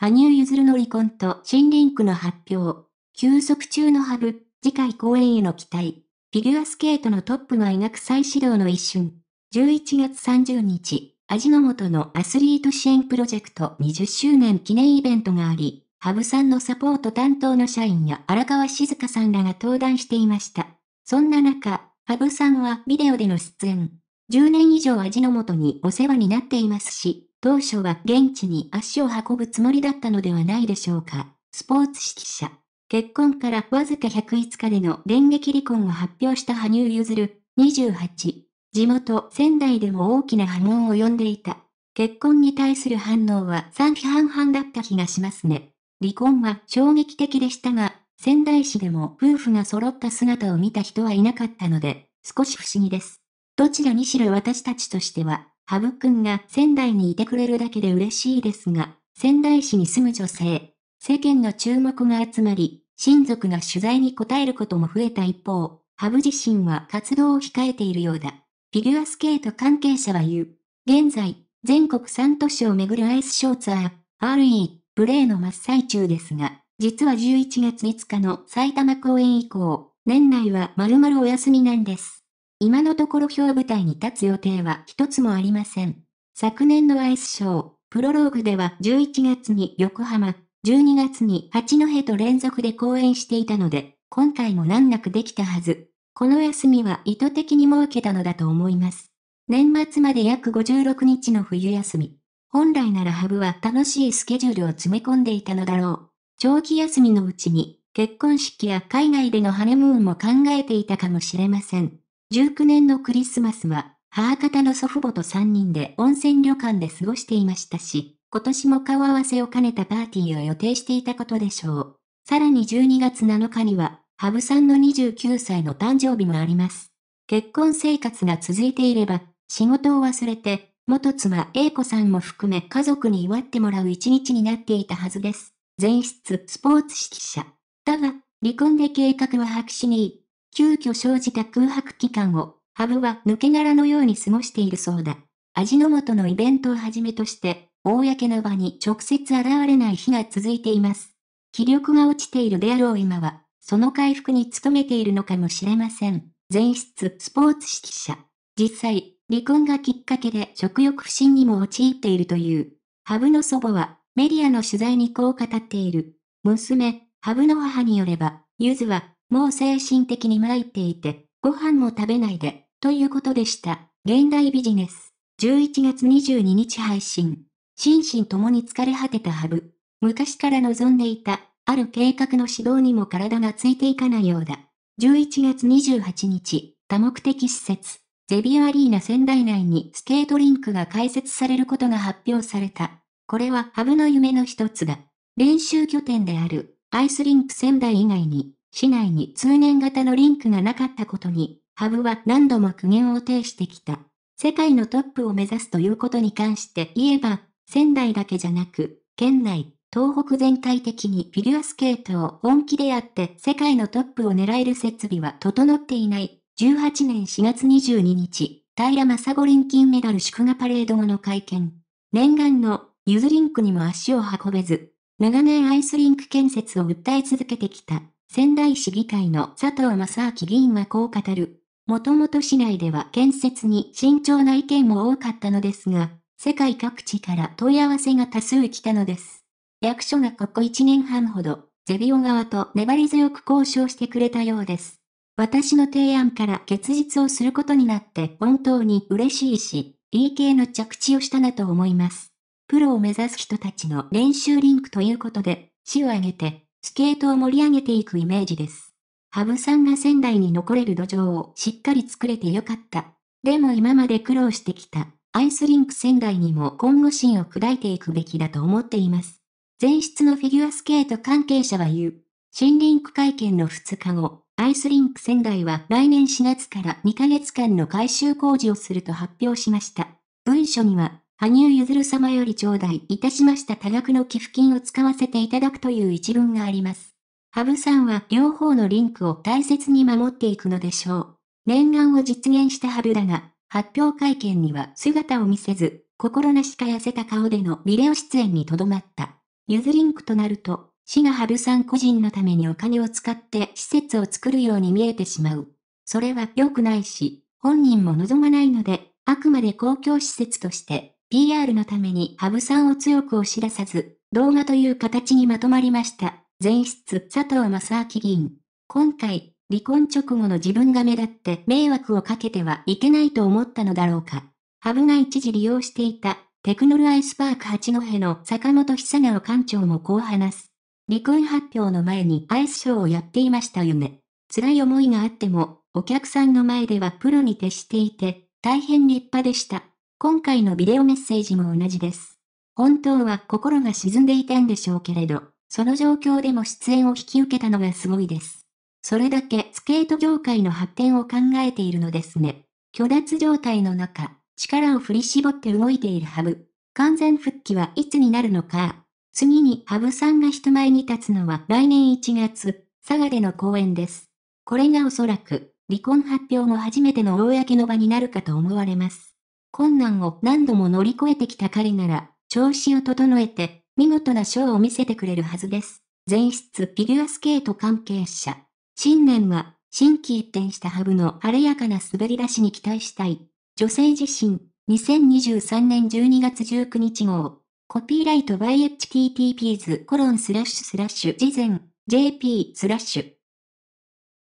羽生結弦の離婚と新リンクの発表。休息中のハブ、次回公演への期待。フィギュアスケートのトップが描く再始動の一瞬。11月30日、味の素のアスリート支援プロジェクト20周年記念イベントがあり、ハブさんのサポート担当の社員や荒川静香さんらが登壇していました。そんな中、ハブさんはビデオでの出演。10年以上味の素にお世話になっていますし、当初は現地に足を運ぶつもりだったのではないでしょうか。スポーツ指揮者。結婚からわずか105日での電撃離婚を発表した羽生結弦、28。地元仙台でも大きな波紋を呼んでいた。結婚に対する反応は賛否半々だった気がしますね。離婚は衝撃的でしたが、仙台市でも夫婦が揃った姿を見た人はいなかったので、少し不思議です。どちらにしろ私たちとしては、ハブくんが仙台にいてくれるだけで嬉しいですが、仙台市に住む女性、世間の注目が集まり、親族が取材に答えることも増えた一方、ハブ自身は活動を控えているようだ。フィギュアスケート関係者は言う。現在、全国3都市をめぐるアイスショーツアー、RE、プレイの真っ最中ですが、実は11月5日の埼玉公演以降、年内は丸々お休みなんです。今のところ表舞台に立つ予定は一つもありません。昨年のアイスショー、プロローグでは11月に横浜、12月に八戸と連続で公演していたので、今回も難なくできたはず。この休みは意図的に設けたのだと思います。年末まで約56日の冬休み。本来ならハブは楽しいスケジュールを詰め込んでいたのだろう。長期休みのうちに、結婚式や海外でのハネムーンも考えていたかもしれません。19年のクリスマスは、母方の祖父母と3人で温泉旅館で過ごしていましたし、今年も顔合わせを兼ねたパーティーを予定していたことでしょう。さらに12月7日には、ハブさんの29歳の誕生日もあります。結婚生活が続いていれば、仕事を忘れて、元妻 A 子さんも含め家族に祝ってもらう一日になっていたはずです。前室スポーツ指揮者。だが、離婚で計画は白紙に、急遽生じた空白期間を、ハブは抜け殻のように過ごしているそうだ。味の素のイベントをはじめとして、公の場に直接現れない日が続いています。気力が落ちているであろう今は、その回復に努めているのかもしれません。前室スポーツ指揮者。実際、離婚がきっかけで食欲不振にも陥っているという。ハブの祖母は、メディアの取材にこう語っている。娘、ハブの母によれば、ゆずは、もう精神的に参っていて、ご飯も食べないで、ということでした。現代ビジネス。11月22日配信。心身ともに疲れ果てたハブ。昔から望んでいた、ある計画の指導にも体がついていかないようだ。11月28日、多目的施設、ゼビアアリーナ仙台内にスケートリンクが開設されることが発表された。これはハブの夢の一つだ。練習拠点である、アイスリンク仙台以外に、市内に通年型のリンクがなかったことに、ハブは何度も苦言を呈してきた。世界のトップを目指すということに関して言えば、仙台だけじゃなく、県内、東北全体的にフィギュアスケートを本気でやって世界のトップを狙える設備は整っていない。18年4月22日、平正五輪金メダル祝賀パレード後の会見。念願のゆずリンクにも足を運べず、長年アイスリンク建設を訴え続けてきた仙台市議会の佐藤正明議員はこう語る。もともと市内では建設に慎重な意見も多かったのですが、世界各地から問い合わせが多数来たのです。役所がここ1年半ほど、ゼビオ側と粘り強く交渉してくれたようです。私の提案から結実をすることになって本当に嬉しいし、いい系の着地をしたなと思います。プロを目指す人たちの練習リンクということで、死を挙げてスケートを盛り上げていくイメージです。ハブさんが仙台に残れる土壌をしっかり作れてよかった。でも今まで苦労してきた、アイスリンク仙台にも今後心を砕いていくべきだと思っています。前室のフィギュアスケート関係者は言う。新リンク会見の2日後、アイスリンク仙台は来年4月から2ヶ月間の改修工事をすると発表しました。文書には、羽生結弦様より頂戴いたしました多額の寄付金を使わせていただくという一文があります。羽生さんは両方のリンクを大切に守っていくのでしょう。念願を実現した羽生だが、発表会見には姿を見せず、心なしか痩せた顔でのビデオ出演にとどまった。ゆずリンクとなると、市が羽生さん個人のためにお金を使って施設を作るように見えてしまう。それは良くないし、本人も望まないので、あくまで公共施設として PR のためにハブさんを強く押し出さず、動画という形にまとまりました。前室佐藤正明議員。今回、離婚直後の自分が目立って迷惑をかけてはいけないと思ったのだろうか。ハブが一時利用していたテクノルアイスパーク八戸の坂本久直館長もこう話す。離婚発表の前にアイスショーをやっていましたよね。辛い思いがあっても、お客さんの前ではプロに徹していて、大変立派でした。今回のビデオメッセージも同じです。本当は心が沈んでいたんでしょうけれど、その状況でも出演を引き受けたのがすごいです。それだけスケート業界の発展を考えているのですね。虚脱状態の中、力を振り絞って動いているハブ。完全復帰はいつになるのか。次にハブさんが人前に立つのは来年1月、佐賀での公演です。これがおそらく、離婚発表後初めての公の場になるかと思われます。困難を何度も乗り越えてきた彼なら、調子を整えて、見事なショーを見せてくれるはずです。全室フィギュアスケート関係者。新年は、新規一転したハブの晴れやかな滑り出しに期待したい。女性自身、2023年12月19日号。コピーライト by https:// コロンスラッシュスラッシュ事前 jp スラッシュ